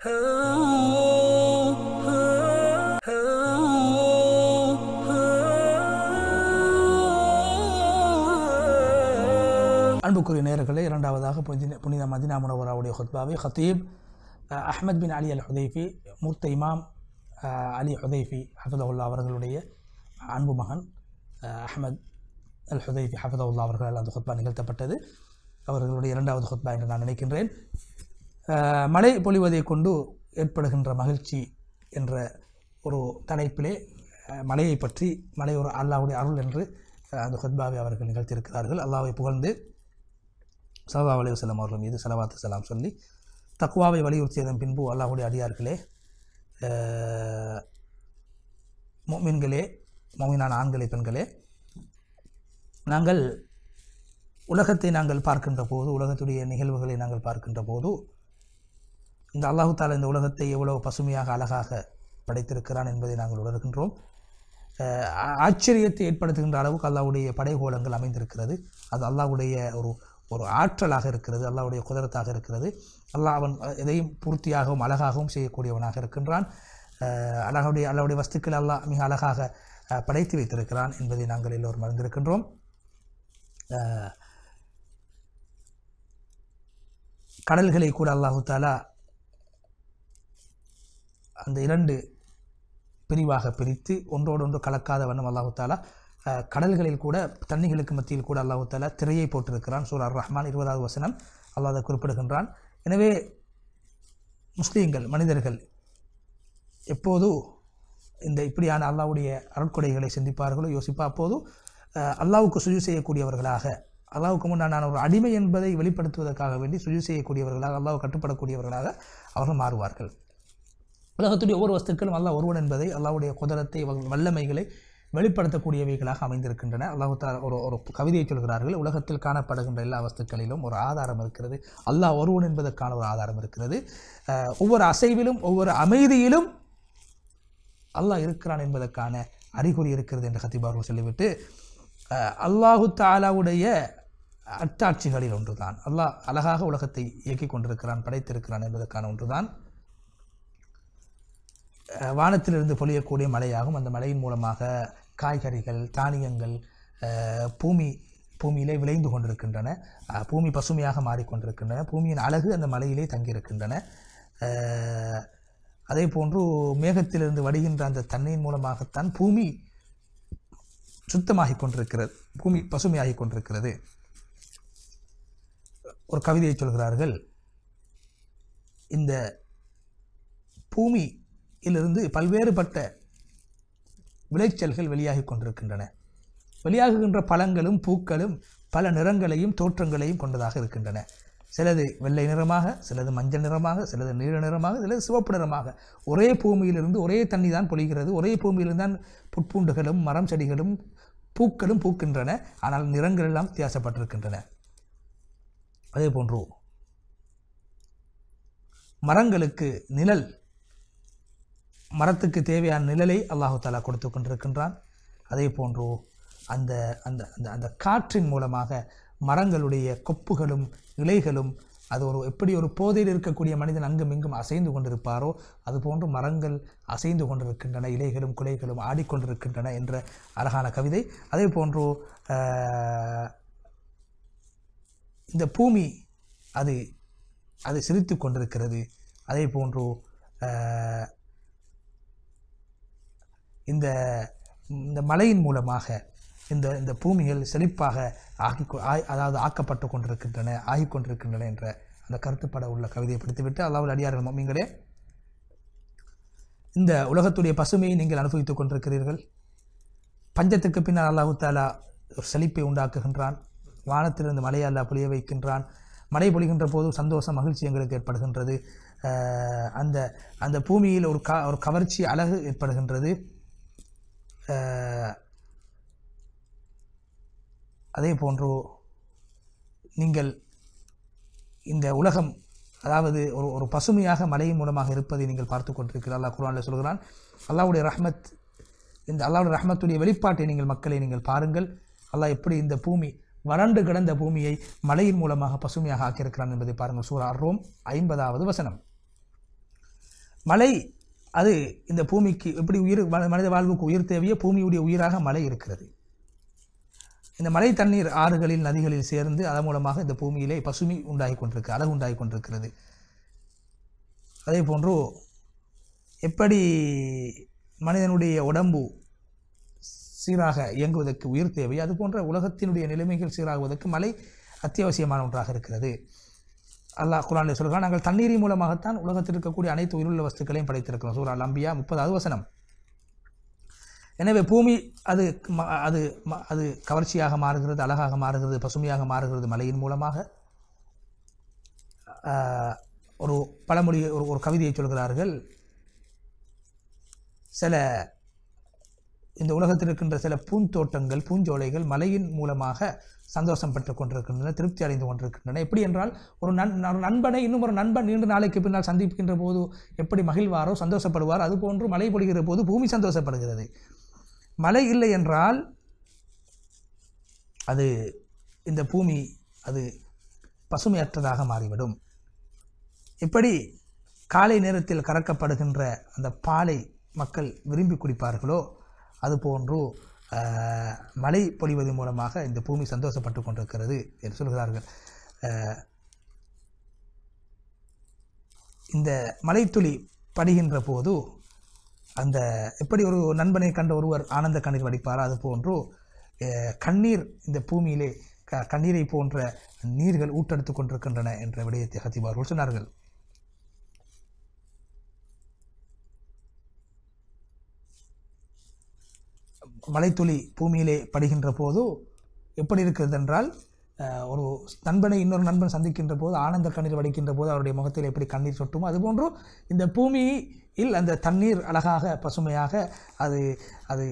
அன்புக்குரிய நேர்களை இரண்டாவதாக புனித புனித மதினா முனவராவுடைய ஹொத்பாவை ஹத்தீப் அஹமத் பின் அலி அல் ஹுதைஃபி மூர்த்த இமாம் அலி ஹுதைஃபி ஹஃபதவுல்லா அவர்களுடைய அன்பு மகன் அஹமத் அல் ஹுதைஃபி ஹஃபதவுல்லா அவர்களால் அந்த ஹொத்பா நிகழ்த்தப்பட்டது அவர்களுடைய இரண்டாவது ஹொத்பா என்று நான் நினைக்கின்றேன் மழை பொழிவதை கொண்டு ஏற்படுகின்ற மகிழ்ச்சி என்ற ஒரு தலைப்பிலே மலையை பற்றி மலை ஒரு அல்லாவுடைய அருள் என்று அந்த ஹத்பாவை அவர்கள் நிகழ்த்தியிருக்கிறார்கள் அல்லாவை புகழ்ந்து சலவா அலி வசலம் அவர்கள் மீது செலவாத்து செலாம் சொல்லி தக்குவாவை வலியுறுத்தியதன் பின்பு அல்லாஹுடைய அடியார்களே மீன்களே மோமினான ஆண்களே பெண்களே நாங்கள் உலகத்தை நாங்கள் பார்க்கின்ற போது உலகத்துடைய நிகழ்வுகளை நாங்கள் பார்க்கின்ற போது இந்த அல்லாஹு தாலா இந்த உலகத்தை எவ்வளோ பசுமையாக அழகாக படைத்திருக்கிறான் என்பதை நாங்கள் உணர்கின்றோம் ஆச்சரியத்தை ஏற்படுத்துகின்ற அளவுக்கு அல்லாவுடைய படைகோலங்கள் அமைந்திருக்கிறது அது அல்லாவுடைய ஒரு ஒரு ஆற்றலாக இருக்கிறது அல்லாவுடைய குதிரத்தாக இருக்கிறது அல்லாஹ் அவன் எதையும் பூர்த்தியாகவும் அழகாகவும் செய்யக்கூடியவனாக இருக்கின்றான் அழகாவுடைய அல்லாவுடைய வஸ்துக்கள் அல்லாஹ் மிக அழகாக படைத்து வைத்திருக்கிறான் என்பதை நாங்கள் எல்லோரும் மறந்திருக்கின்றோம் கடல்களை கூட அல்லாஹு தாலா அந்த இரண்டு பிரிவாக பிரித்து ஒன்று கலக்காத வண்ணம் அல்லாஹு தாலா கடல்களில் கூட தண்ணிகளுக்கு மத்தியில் கூட அல்லாஹு தாலா திரையை போட்டிருக்கிறான் சூர் அர் ரஹ்மான் இருபதாவது வசனம் அல்லாத குறிப்பிடுகின்றான் எனவே முஸ்லீம்கள் மனிதர்கள் எப்போது இந்த இப்படியான அல்லாவுடைய அருட்கொடைகளை சிந்திப்பார்களோ யோசிப்பா அப்போது அல்லாவுக்கு சுஜி செய்யக்கூடியவர்களாக அல்லாவுக்கு முன்னால் நான் ஒரு அடிமை என்பதை வெளிப்படுத்துவதற்காக வேண்டி சுஜி செய்யக்கூடியவர்களாக அல்லாவை கட்டுப்படக்கூடியவர்களாக அவர்கள் மாறுவார்கள் உலகத்துடைய ஒவ்வொரு வஸ்துக்களும் அல்லாஹ் ஒருவன் என்பதை அல்லாவுடைய குதிரத்தை வல்லமைகளை வெளிப்படுத்தக்கூடியவைகளாக அமைந்திருக்கின்றன அல்லாஹால ஒரு ஒரு கவிதையை சொல்கிறார்கள் உலகத்தில் காணப்படுகின்ற எல்லா வஸ்துக்களிலும் ஒரு ஆதாரம் இருக்கிறது அல்லாஹ் ஒருவன் என்பதற்கான ஒரு ஆதாரம் இருக்கிறது ஒவ்வொரு அசைவிலும் ஒவ்வொரு அமைதியிலும் அல்லாஹ் இருக்கிறான் என்பதற்கான அறிகுறி இருக்கிறது என்று கத்திபார்கள் சொல்லிவிட்டு அல்லாஹு தாலாவுடைய அட்டாட்சிகளில் ஒன்றுதான் அல்லாஹ் அழகாக உலகத்தை இயக்கிக் கொண்டிருக்கிறான் படைத்திருக்கிறான் என்பதற்கான ஒன்றுதான் வானத்திலிருந்து பொழியக்கூடிய மழையாகும் அந்த மழையின் மூலமாக காய்கறிகள் தானியங்கள் பூமி பூமியிலே விளைந்து கொண்டிருக்கின்றன பூமி பசுமையாக மாறிக்கொண்டிருக்கின்றன பூமியின் அழகு அந்த மலையிலே தங்கியிருக்கின்றன அதே போன்று மேகத்திலிருந்து வடிகின்ற அந்த தண்ணியின் மூலமாகத்தான் பூமி சுத்தமாகி கொண்டிருக்கிறது பூமி பசுமையாகிக் கொண்டிருக்கிறது ஒரு கவிதையை சொல்கிறார்கள் இந்த பூமி இதிலிருந்து பல்வேறுபட்ட விளைச்சல்கள் வெளியாகி கொண்டிருக்கின்றன வெளியாகுகின்ற பழங்களும் பூக்களும் பல நிறங்களையும் தோற்றங்களையும் கொண்டதாக இருக்கின்றன சிலது வெள்ளை நிறமாக சிலது மஞ்சள் நிறமாக சிலது நீல நிறமாக சிலது சிவப்பு நிறமாக ஒரே பூமியிலிருந்து ஒரே தண்ணி தான் பொழிகிறது ஒரே பூமியிலிருந்து தான் புட்பூண்டுகளும் மரம் செடிகளும் பூக்களும் பூக்கின்றன ஆனால் நிறங்கள் எல்லாம் வித்தியாசப்பட்டிருக்கின்றன அதே போன்று மரங்களுக்கு நிழல் மரத்துக்கு தேவையான நிழலை அல்லாஹு தாலா கொடுத்து கொண்டிருக்கின்றான் அதே போன்று அந்த அந்த அந்த அந்த காற்றின் மூலமாக மரங்களுடைய கொப்புகளும் இலைகளும் அது ஒரு எப்படி ஒரு போதையில் இருக்கக்கூடிய மனிதன் அங்கும் இங்கும் அசைந்து கொண்டிருப்பாரோ அதுபோன்று மரங்கள் அசைந்து கொண்டிருக்கின்றன இலைகளும் குலைகளும் ஆடிக்கொண்டிருக்கின்றன என்ற அழகான கவிதை அதே போன்று இந்த பூமி அது அது சிரித்து கொண்டிருக்கிறது அதே போன்று இந்த இந்த மலையின் மூலமாக இந்த இந்த பூமிகள் செழிப்பாக ஆக்கி அதாவது ஆக்கப்பட்டு கொண்டிருக்கின்றன ஆகி கொண்டிருக்கின்றன என்ற அந்த கருத்துப்பட உள்ள கவிதையை படித்துவிட்டு அதாவது அடியார்கள் மம்மிங்களே இந்த உலகத்துடைய பசுமையை நீங்கள் அனுபவித்துக் கொண்டிருக்கிறீர்கள் பஞ்சத்துக்கு பின்னால் அல்லாஹு தாலா ஒரு செழிப்பை உண்டாக்குகின்றான் வானத்திலிருந்து மலையை அல்லா புளிய வைக்கின்றான் மழை பொழிகின்ற போது சந்தோஷம் மகிழ்ச்சி எங்களுக்கு ஏற்படுகின்றது அந்த அந்த பூமியில் ஒரு க ஒரு கவர்ச்சி அழகு ஏற்படுகின்றது அதே போன்று நீங்கள் இந்த உலகம் அதாவது ஒரு ஒரு பசுமையாக மலையின் மூலமாக இருப்பதை நீங்கள் பார்த்து கொண்டிருக்கிறார் அல்லாஹ் குரானில் சொல்கிறான் அல்லாவுடைய ரஹ்மத் இந்த அல்லாவுடைய ரஹ்மத்துடைய வெளிப்பாட்டை நீங்கள் மக்களை நீங்கள் பாருங்கள் அல்லாஹ் எப்படி இந்த பூமி வறண்டு கிடந்த பூமியை மலையின் மூலமாக பசுமையாக ஆக்கியிருக்கிறான் என்பதை பாருங்கள் சூரா ஆர்வம் ஐம்பதாவது வசனம் மலை அது இந்த பூமிக்கு எப்படி உயிர் மனித வாழ்வுக்கு உயிர் தேவையோ பூமியுடைய உயிராக மழை இருக்கிறது இந்த மழை தண்ணீர் ஆறுகளில் நதிகளில் சேர்ந்து அதன் மூலமாக இந்த பூமியிலே பசுமை உண்டாகி கொண்டிருக்கு அழகு உண்டாகி கொண்டிருக்கிறது அதே போன்று எப்படி மனிதனுடைய உடம்பு சீராக இயங்குவதற்கு உயிர் தேவை அது போன்ற உலகத்தினுடைய நிலைமைகள் சீராகுவதற்கு மழை அத்தியாவசியமான ஒன்றாக இருக்கிறது அல்லாஹ் குரானே சொல்கிறான் நாங்கள் தண்ணீரின் மூலமாகத்தான் உலகத்தில் இருக்கக்கூடிய அனைத்து உயிருள்ள வஸ்துக்களையும் படைத்திருக்கிறோம் சூரா லம்பியா முப்பதாவது வசனம் எனவே பூமி அது அது அது கவர்ச்சியாக மாறுகிறது அழகாக மாறுகிறது பசுமையாக மாறுகிறது மலையின் மூலமாக ஒரு பழமொழி ஒரு ஒரு கவிதையை சொல்கிறார்கள் சில இந்த உலகத்தில் இருக்கின்ற சில பூந்தோட்டங்கள் பூஞ்சோலைகள் மலையின் மூலமாக சந்தோஷம் பெற்றுக் கொண்டிருக்கின்றன திருப்தி அடைந்து கொண்டிருக்கின்றன எப்படி என்றால் ஒரு நன் நண்பனை இன்னும் ஒரு நண்பன் நீண்ட நாளைக்கு பின்னால் சந்திக்கின்ற போது எப்படி மகிழ்வாரோ சந்தோஷப்படுவார் அதுபோன்று மழை பொழிகிற போது பூமி சந்தோஷப்படுகிறது மழை இல்லை என்றால் அது இந்த பூமி அது பசுமையற்றதாக மாறிவிடும் எப்படி காலை நேரத்தில் கறக்கப்படுகின்ற அந்த பாலை மக்கள் விரும்பி குடிப்பார்களோ அதுபோன்று மழை பொழிவது மூலமாக இந்த பூமி சந்தோஷப்பட்டு கொண்டிருக்கிறது என்று சொல்கிறார்கள் இந்த மலைத்துளி படுகின்ற போது அந்த எப்படி ஒரு நண்பனை கண்ட ஒருவர் ஆனந்த கண்ணீர் வடிப்பாரோ அது போன்று கண்ணீர் இந்த பூமியிலே க கண்ணீரை போன்ற நீர்கள் ஊட்டெடுத்து கொண்டிருக்கின்றன என்ற விடயத்தை ஹத்திபார்கள் சொன்னார்கள் மலைத்துளி பூமியிலே படுகின்ற போது எப்படி இருக்கிறது என்றால் ஒரு நண்பனை இன்னொரு நண்பன் சந்திக்கின்ற போது ஆனந்த கண்ணீர் வடிக்கின்ற போது அவருடைய முகத்தில் எப்படி கண்ணீர் சொட்டுமோ அதுபோன்றும் இந்த பூமியில் அந்த தண்ணீர் அழகாக பசுமையாக அது அது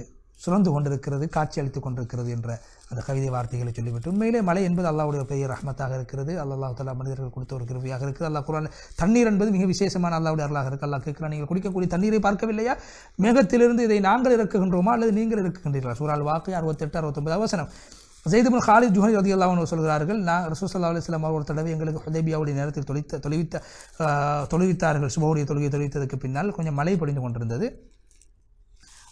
சுரந்து கொண்டிருக்கிறது காட்சியளித்து கொண்டிருக்கிறது என்ற அந்த கவிதை வார்த்தைகளை சொல்லிவிட்டு உண்மையிலே மலை என்பது அல்லாவுடைய பெரிய ரஹமத்தாக இருக்கிறது அல்லாஹ் தலா மனிதர்கள் கொடுத்த ஒரு கிருவியாக இருக்குது அல்லா குரான் தண்ணீர் என்பது மிக விசேஷமான அல்லாவுடைய அருளாக இருக்குது அல்லா கேட்கலாம் நீங்கள் குடிக்கக்கூடிய தண்ணீரை பார்க்கவில்லையா மேகத்திலிருந்து இதை நாங்கள் இறக்குகின்றோமா அல்லது நீங்கள் இருக்குகின்றீர்களா சூறால் வாக்கு அறுபத்தெட்டு அறுபத்தொம்பது அவசரம் ஜெய்துபுல் ஹாலித் ஜுஹரி ரதி அல்லாவன் சொல்கிறார்கள் நான் ரசூசல்லா அலிஸ்லாம் சிலம் ஒரு தடவை எங்களுக்கு ஹதேபியாவுடைய நேரத்தில் தொழித்த தொழுவித்த தொழுவித்தார்கள் சுபோடைய தொழுகை தொழித்ததுக்கு பின்னால் கொஞ்சம் மழை பொழிந்து கொண்டிருந்தது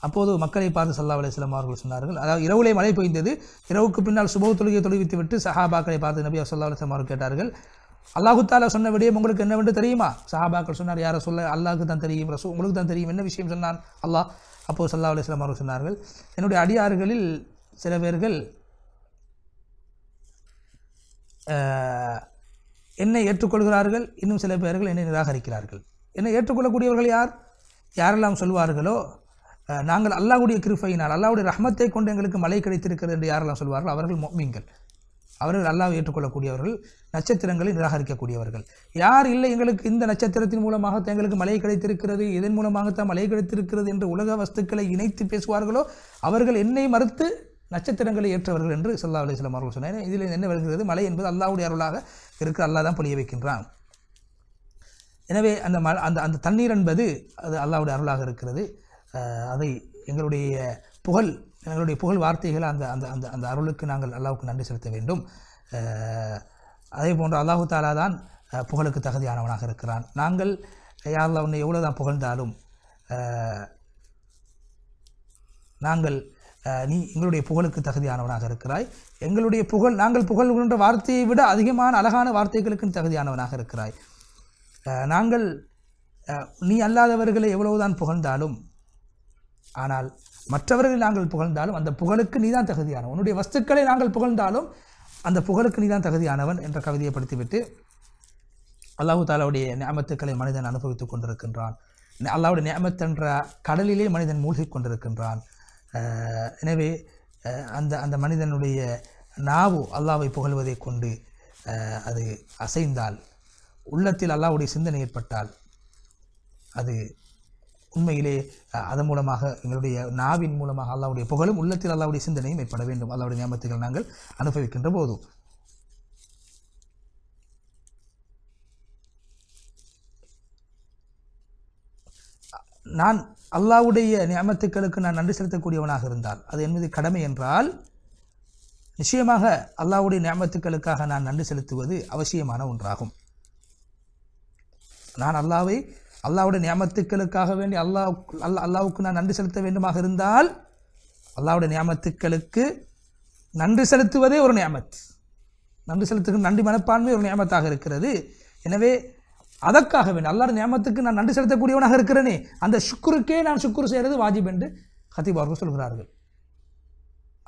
அப்போது மக்களை பார்த்து சல்லா அலிஸ்லாம் அவர்கள் சொன்னார்கள் அதாவது இரவுலே மழை பெய்ந்தது இரவுக்கு பின்னால் சுபவு தொழுகை தொழுவித்து விட்டு சஹாபாக்களை பார்த்து நபி சொல்லா அலிஸ்லாம் அவர்கள் கேட்டார்கள் சொன்ன விடிய உங்களுக்கு என்னவென்று தெரியுமா சஹாபாக்கள் சொன்னார் யாரை சொல்ல அல்லாஹுக்கு தான் தெரியும் ரசூ உங்களுக்கு தான் தெரியும் என்ன விஷயம் சொன்னான் அல்லாஹ் அப்போது சல்லா அலிஸ்லாம் அவர்கள் சொன்னார்கள் என்னுடைய அடியார்களில் சில பேர்கள் என்னை ஏற்றுக்கொள்கிறார்கள் இன்னும் சில பேர்கள் என்னை நிராகரிக்கிறார்கள் என்னை ஏற்றுக்கொள்ளக்கூடியவர்கள் யார் யாரெல்லாம் சொல்வார்களோ நாங்கள் அல்லாவுடைய கிருஃபையினால் அல்லாவுடைய ரஹமத்தை கொண்டு எங்களுக்கு மலை கிடைத்திருக்கிறது என்று யாரெல்லாம் சொல்வார்கள் அவர்கள் மீன்கள் அவர்கள் அல்லாவை ஏற்றுக்கொள்ளக்கூடியவர்கள் நட்சத்திரங்களை நிராகரிக்கக்கூடியவர்கள் யார் இல்லை எங்களுக்கு இந்த நட்சத்திரத்தின் மூலமாகத்தான் எங்களுக்கு மழை கிடைத்திருக்கிறது இதன் மூலமாகத்தான் மழை கிடைத்திருக்கிறது என்று உலக வஸ்துக்களை இணைத்து பேசுவார்களோ அவர்கள் என்னை மறுத்து நட்சத்திரங்களை ஏற்றவர்கள் என்று அலி அலிஸ்லாம் அவர்கள் சொன்னார் இதில் என்ன வருகிறது மழை என்பது அல்லாவுடைய அருளாக இருக்க அல்லா தான் பொழிய வைக்கின்றான் எனவே அந்த அந்த அந்த தண்ணீர் என்பது அது அல்லாவுடைய அருளாக இருக்கிறது அதை எங்களுடைய புகழ் எங்களுடைய புகழ் வார்த்தைகள் அந்த அந்த அந்த அந்த அருளுக்கு நாங்கள் அல்லாவுக்கு நன்றி செலுத்த வேண்டும் அதே போன்று அல்லாஹு தாலா தான் புகழுக்கு தகுதியானவனாக இருக்கிறான் நாங்கள் யாரில் உன்னை எவ்வளோ தான் புகழ்ந்தாலும் நாங்கள் நீ எங்களுடைய புகழுக்கு தகுதியானவனாக இருக்கிறாய் எங்களுடைய புகழ் நாங்கள் புகழ்கின்ற வார்த்தையை விட அதிகமான அழகான வார்த்தைகளுக்கும் தகுதியானவனாக இருக்கிறாய் நாங்கள் நீ அல்லாதவர்களை எவ்வளவுதான் புகழ்ந்தாலும் ஆனால் மற்றவர்களை நாங்கள் புகழ்ந்தாலும் அந்த புகழுக்கு நீ தான் தகுதியானவன் உன்னுடைய வஸ்துக்களை நாங்கள் புகழ்ந்தாலும் அந்த புகழுக்கு நீ தான் தகுதியானவன் என்ற கவிதையை படுத்திவிட்டு அல்லாஹு தாலாவுடைய நியமத்துக்களை மனிதன் அனுபவித்துக் கொண்டிருக்கின்றான் அல்லாவுடைய நியமத்தென்ற கடலிலே மனிதன் மூழ்கி கொண்டிருக்கின்றான் எனவே அந்த அந்த மனிதனுடைய நாவு அல்லாவை புகழ்வதை கொண்டு அது அசைந்தால் உள்ளத்தில் அல்லாவுடைய சிந்தனை ஏற்பட்டால் அது உண்மையிலே அதன் மூலமாக எங்களுடைய நாவின் மூலமாக அல்லாவுடைய புகழும் உள்ளத்தில் அல்லாவுடைய சிந்தனையும் ஏற்பட வேண்டும் அல்லாவுடைய நியமத்துகள் நாங்கள் அனுபவிக்கின்ற போதும் நான் அல்லாவுடைய நியமத்துக்களுக்கு நான் நன்றி செலுத்தக்கூடியவனாக இருந்தால் அது என்பது கடமை என்றால் நிச்சயமாக அல்லாவுடைய நியமத்துக்களுக்காக நான் நன்றி செலுத்துவது அவசியமான ஒன்றாகும் நான் அல்லாவை அல்லாவுடைய நியமத்துக்களுக்காக வேண்டி அல்லாஹ் அல்லா அல்லாவுக்கு நான் நன்றி செலுத்த வேண்டுமாக இருந்தால் அல்லாவுடைய நியமத்துக்களுக்கு நன்றி செலுத்துவதே ஒரு நியமத் நன்றி செலுத்துக்கு நன்றி மனப்பான்மை ஒரு நியமத்தாக இருக்கிறது எனவே அதற்காக வேண்டும் அல்லாட நியமத்துக்கு நான் நன்றி செலுத்தக்கூடியவனாக இருக்கிறேனே அந்த சுக்குருக்கே நான் சுக்குரு செய்கிறது வாஜிப் என்று ஹத்தீப் அவர்கள் சொல்கிறார்கள்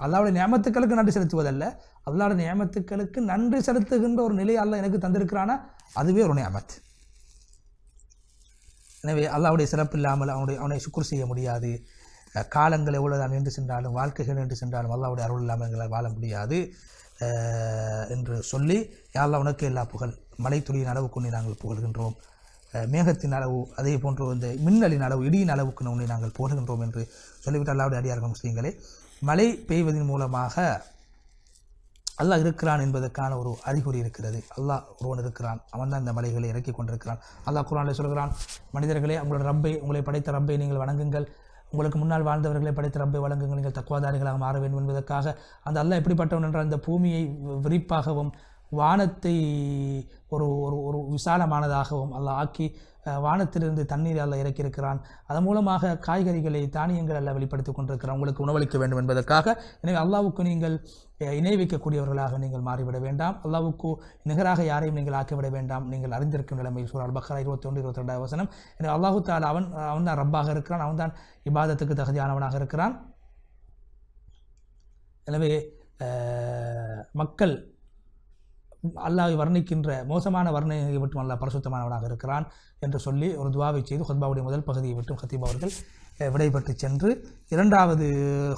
அல்லாவுடைய நியமத்துக்களுக்கு நன்றி செலுத்துவதல்ல அல்லாவுடைய நியமத்துக்களுக்கு நன்றி செலுத்துகின்ற ஒரு நிலை அல்ல எனக்கு தந்திருக்கிறானா அதுவே ஒரு நியமத்து எனவே அல்லாவுடைய சிறப்பு இல்லாமல் அவனுடைய அவனை சுக்குர் செய்ய முடியாது காலங்கள் எவ்வளோதான் நின்று சென்றாலும் வாழ்க்கைகள் நின்று சென்றாலும் அல்லாவுடைய அருள் இல்லாமல் எங்களால் வாழ முடியாது என்று சொல்லி யாரெல்லாம் உனக்கு எல்லா புகழ் மலை துளியின் அளவு கொண்டு நாங்கள் புகழ்கின்றோம் மேகத்தின் அளவு அதே போன்று இந்த மின்னலின் அளவு இடியின் அளவுக்கு உன்னை நாங்கள் போடுகின்றோம் என்று சொல்லிவிட்டு அல்லாவுடைய அடியார்கள் முஸ்லீம்களே மழை பெய்வதன் மூலமாக அல்லாஹ் இருக்கிறான் என்பதற்கான ஒரு அறிகுறி இருக்கிறது அல்லாஹ் ஒருவன் இருக்கிறான் அவன் தான் இந்த மலைகளை இறக்கி கொண்டிருக்கிறான் அல்லாஹ் குரானில் சொல்கிறான் மனிதர்களே உங்களோட ரப்பை உங்களை படைத்த ரப்பை நீங்கள் வணங்குங்கள் உங்களுக்கு முன்னால் வாழ்ந்தவர்களை படைத்த ரப்பை வழங்குங்கள் நீங்கள் தக்குவாதாரிகளாக மாற வேண்டும் என்பதற்காக அந்த அல்லாஹ் எப்படிப்பட்டவன் என்றால் இந்த பூமியை விரிப்பாகவும் வானத்தை ஒரு ஒரு ஒரு விசாலமானதாகவும் அல்ல ஆக்கி வானத்திலிருந்து தண்ணீர் அல்ல இறக்கியிருக்கிறான் அதன் மூலமாக காய்கறிகளை தானியங்கள் அல்ல வெளிப்படுத்திக் கொண்டிருக்கிறான் உங்களுக்கு உணவளிக்க வேண்டும் என்பதற்காக எனவே அல்லாவுக்கு நீங்கள் இணை வைக்கக்கூடியவர்களாக நீங்கள் மாறிவிட வேண்டாம் அல்லாவுக்கு நிகராக யாரையும் நீங்கள் ஆக்கிவிட வேண்டாம் நீங்கள் அறிந்திருக்கும் நிலைமை சூழல் பக்ரா இருபத்தி ஒன்று இருபத்தி ரெண்டாவது வசனம் எனவே அல்லாஹு தால் அவன் அவன் தான் ரப்பாக இருக்கிறான் அவன் தான் இபாதத்துக்கு தகுதியானவனாக இருக்கிறான் எனவே மக்கள் அல்லாஹ் வர்ணிக்கின்ற மோசமான வர்ணனையை மட்டும் அல்லாஹ் பரிசுத்தமானவனாக இருக்கிறான் என்று சொல்லி ஒரு துவாவை செய்து ஹொத்பாவுடைய முதல் பகுதியை விட்டும் ஹத்தீப் அவர்கள் விடைபெற்று சென்று இரண்டாவது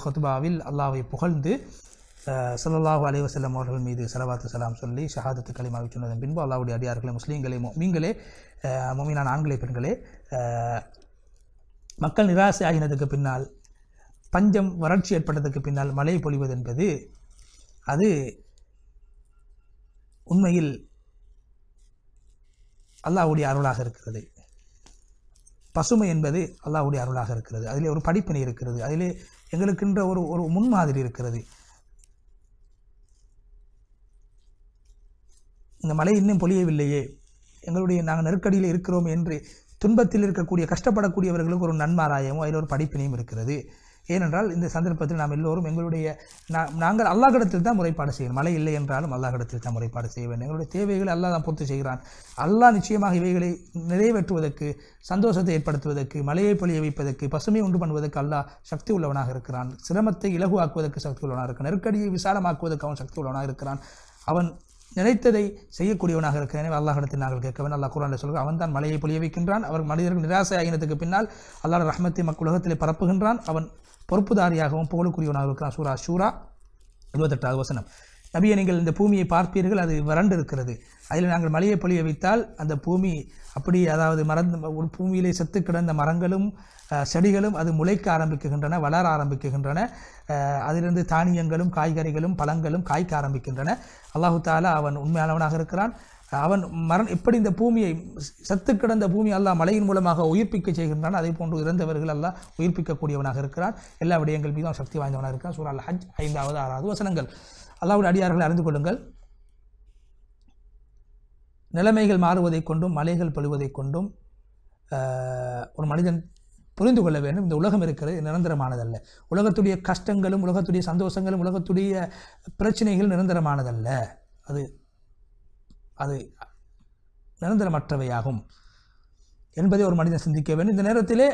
ஹொத்பாவில் அல்லாவை புகழ்ந்து சல்லாஹூ அலைவசல்லம் அவர்கள் மீது செலவாத்து சலாம் சொல்லி ஷஹாதத்து களிமாவை சொன்னதன் பின்பு அல்லாவுடைய அடியார்களே முஸ்லீம்களே மீங்களே மொமீனான ஆண்களே பெண்களே மக்கள் நிராசை ஆகினதுக்கு பின்னால் பஞ்சம் வறட்சி ஏற்பட்டதுக்கு பின்னால் மழை பொழிவது என்பது அது உண்மையில் அல்லாஹுடைய அருளாக இருக்கிறது பசுமை என்பது அல்லாஹுடைய அருளாக இருக்கிறது அதிலே ஒரு படிப்பினை இருக்கிறது அதிலே எங்களுக்கின்ற ஒரு ஒரு முன்மாதிரி இருக்கிறது இந்த மலை இன்னும் பொழியவில்லையே எங்களுடைய நாங்கள் நெருக்கடியில் இருக்கிறோம் என்று துன்பத்தில் இருக்கக்கூடிய கஷ்டப்படக்கூடியவர்களுக்கு ஒரு நன்மாராயமும் அதில் ஒரு படிப்பினையும் இருக்கிறது ஏனென்றால் இந்த சந்தர்ப்பத்தில் நாம் எல்லோரும் எங்களுடைய நாங்கள் அல்லாஹிடத்தில் தான் முறைப்பாடு செய்யணும் மழை இல்லை என்றாலும் அல்லாஹிடத்தில் தான் முறைப்பாடு செய்ய வேண்டும் எங்களுடைய தேவைகளை அல்லாஹ் தான் பூர்த்தி செய்கிறான் அல்லாஹ் நிச்சயமாக இவைகளை நிறைவேற்றுவதற்கு சந்தோஷத்தை ஏற்படுத்துவதற்கு மழையை பொழிய வைப்பதற்கு பசுமை உண்டு பண்ணுவதற்கு அல்லாஹ் சக்தி உள்ளவனாக இருக்கிறான் சிரமத்தை இலகுவாக்குவதற்கு சக்தி உள்ளவனாக இருக்கிறான் நெருக்கடியை விசாலமாக்குவதற்கு அவன் சக்தி உள்ளவனாக இருக்கிறான் அவன் நினைத்ததை செய்யக்கூடியவனாக இருக்கிறேன் எனவே அல்லாஹிடத்தில் நாங்கள் கேட்கவேன் அல்லாஹ் குரானில் சொல்கிறோம் அவன் தான் மலையை பொழிய வைக்கின்றான் அவர் மனிதர்கள் நிராசை ஆகினத்துக்கு பின்னால் அல்லாஹ் ரஹமத்தை மக்கள் உலகத்தில் பரப்புகின்றான் அவன் பொறுப்புதாரியாகவும் புகழுக்குரியவனாக இருக்கிறான் சூரா ஷூரா இருபத்தெட்டாவது வசனம் நபியை நீங்கள் இந்த பூமியை பார்ப்பீர்கள் அது வறண்டு இருக்கிறது அதில் நாங்கள் மலையை பொழிய வைத்தால் அந்த பூமி அப்படி அதாவது மறந்து ஒரு பூமியிலே செத்து கிடந்த மரங்களும் செடிகளும் அது முளைக்க ஆரம்பிக்கின்றன வளர ஆரம்பிக்கின்றன அதிலிருந்து தானியங்களும் காய்கறிகளும் பழங்களும் காய்க்க ஆரம்பிக்கின்றன அல்லாஹு தாலா அவன் உண்மையானவனாக இருக்கிறான் அவன் மரண் எப்படி இந்த பூமியை சத்து கிடந்த பூமி அல்லாஹ் மலையின் மூலமாக உயிர்ப்பிக்க செய்கின்றான் அதே போன்று இறந்தவர்கள் அல்லாஹ் உயிர்ப்பிக்கக்கூடியவனாக இருக்கிறான் எல்லா விடயங்கள் மீதும் சக்தி வாய்ந்தவனாக இருக்கான் சூறால் ஹஜ் ஐந்தாவது ஆறாவது வசனங்கள் அல்லாவுடைய அடியார்களை அறிந்து கொள்ளுங்கள் நிலைமைகள் மாறுவதைக் கொண்டும் மலைகள் பழுவதைக் கொண்டும் ஒரு மனிதன் புரிந்து கொள்ள வேண்டும் இந்த உலகம் இருக்கிறது நிரந்தரமானதல்ல உலகத்துடைய கஷ்டங்களும் உலகத்துடைய சந்தோஷங்களும் உலகத்துடைய பிரச்சனைகள் நிரந்தரமானதல்ல அது அது நிரந்தரமற்றவையாகும் என்பதை ஒரு மனிதன் சிந்திக்க வேண்டும் இந்த நேரத்திலே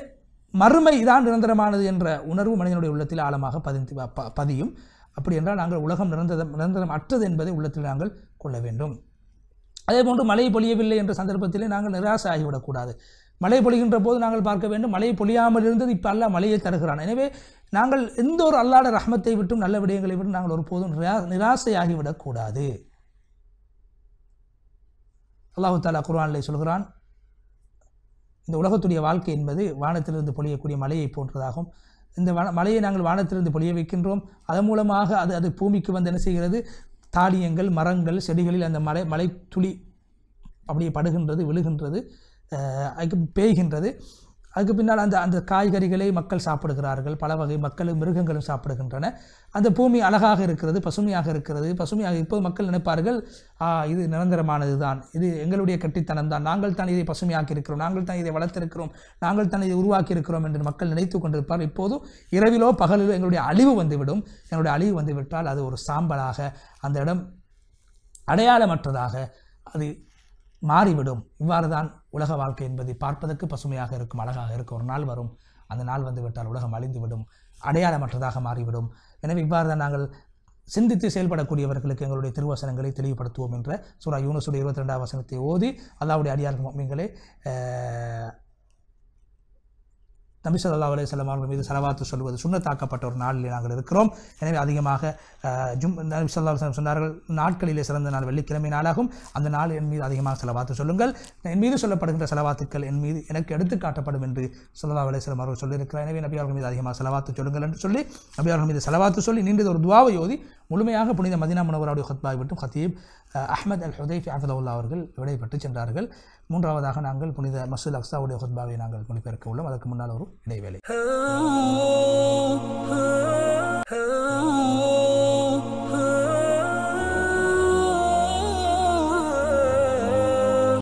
மறுமை தான் நிரந்தரமானது என்ற உணர்வு மனிதனுடைய உள்ளத்தில் ஆழமாக பதிந்து பதியும் அப்படி என்றால் நாங்கள் உலகம் நிரந்தர நிரந்தரம் அற்றது என்பதை உள்ளத்தில் நாங்கள் கொள்ள வேண்டும் அதே போன்று மழை பொழியவில்லை என்ற சந்தர்ப்பத்திலே நாங்கள் நிராசை ஆகிவிடக்கூடாது மழை பொழிகின்ற போது நாங்கள் பார்க்க வேண்டும் மழை பொழியாமல் இருந்தது இப்போ அல்லா மழையை தருகிறான் எனவே நாங்கள் எந்த ஒரு அல்லாட ரஹமத்தை விட்டும் நல்ல விடயங்களை விட்டும் நாங்கள் ஒருபோதும் நிராசையாகிவிடக்கூடாது அல்லாஹு தாலா குர்ஆனில் சொல்கிறான் இந்த உலகத்துடைய வாழ்க்கை என்பது வானத்திலிருந்து பொழியக்கூடிய மலையை போன்றதாகும் இந்த வன மலையை நாங்கள் வானத்திலிருந்து பொழிய வைக்கின்றோம் அதன் மூலமாக அது அது பூமிக்கு வந்து என்ன செய்கிறது தானியங்கள் மரங்கள் செடிகளில் அந்த மலை மலை துளி அப்படியே படுகின்றது விழுகின்றது பேய்கின்றது அதுக்கு பின்னால் அந்த அந்த காய்கறிகளை மக்கள் சாப்பிடுகிறார்கள் பல வகை மக்களும் மிருகங்களும் சாப்பிடுகின்றன அந்த பூமி அழகாக இருக்கிறது பசுமையாக இருக்கிறது பசுமையாக இப்போது மக்கள் நினைப்பார்கள் இது நிரந்தரமானது தான் இது எங்களுடைய கட்டித்தனம் தான் நாங்கள் தான் இதை பசுமையாக்கி இருக்கிறோம் நாங்கள் தான் இதை வளர்த்திருக்கிறோம் நாங்கள் தான் இதை உருவாக்கி இருக்கிறோம் என்று மக்கள் நினைத்து கொண்டிருப்பார் இப்போதும் இரவிலோ பகலிலோ எங்களுடைய அழிவு வந்துவிடும் எங்களுடைய அழிவு வந்துவிட்டால் அது ஒரு சாம்பலாக அந்த இடம் அடையாளமற்றதாக அது மாறிவிடும் இவ்வாறு தான் உலக வாழ்க்கை என்பதை பார்ப்பதற்கு பசுமையாக இருக்கும் அழகாக இருக்கும் ஒரு நாள் வரும் அந்த நாள் வந்துவிட்டால் உலகம் அழிந்துவிடும் அடையாளமற்றதாக மாறிவிடும் எனவே இவ்வாறு தான் நாங்கள் சிந்தித்து செயல்படக்கூடியவர்களுக்கு எங்களுடைய திருவசனங்களை தெளிவுபடுத்துவோம் என்ற சூரா யூனஸுடைய இருபத்தி ரெண்டாம் வசனத்தை ஓதி அல்லாவுடைய அடியார்கள் மீன்களே நபி சொல்லா அலே செல்லம் அவர்கள் மீது செலவாத்து சொல்வது சுண்ணத்தாக்கப்பட்ட ஒரு நாளில் நாங்கள் இருக்கிறோம் எனவே அதிகமாக ஜும் நபி சொல்லா சொன்னார்கள் நாட்களிலே சிறந்த நாள் வெள்ளிக்கிழமை நாளாகும் அந்த நாள் என் மீது அதிகமாக செலவாத்து சொல்லுங்கள் என் மீது சொல்லப்படுகின்ற செலவாத்துக்கள் என் மீது எனக்கு எடுத்து காட்டப்படும் என்று சொல்லா அலே செல்லம் அவர்கள் சொல்லியிருக்கிறார் எனவே நபி அவர்கள் மீது அதிகமாக செலவாத்து சொல்லுங்கள் என்று சொல்லி நபி அவர்கள் மீது செலவாத்து சொல்லி நீண்டது ஒரு துவாவை ஓதி முழுமையாக புனித மதினா முனவராடு ஹத்பாய் மற்றும் ஹத்தீப் அஹமத் அல் ஹுதைஃபி அஃபதவுல்லா அவர்கள் விடைபெற்று சென்றார்கள் மூன்றாவதாக நாங்கள் புனித மசூல் அக்சாவுடைய ஹத்பாவை நாங்கள் மொழிபெயர்க்க உள்ளோம் அதற்கு முன்னால் ஒரு இடைவேளை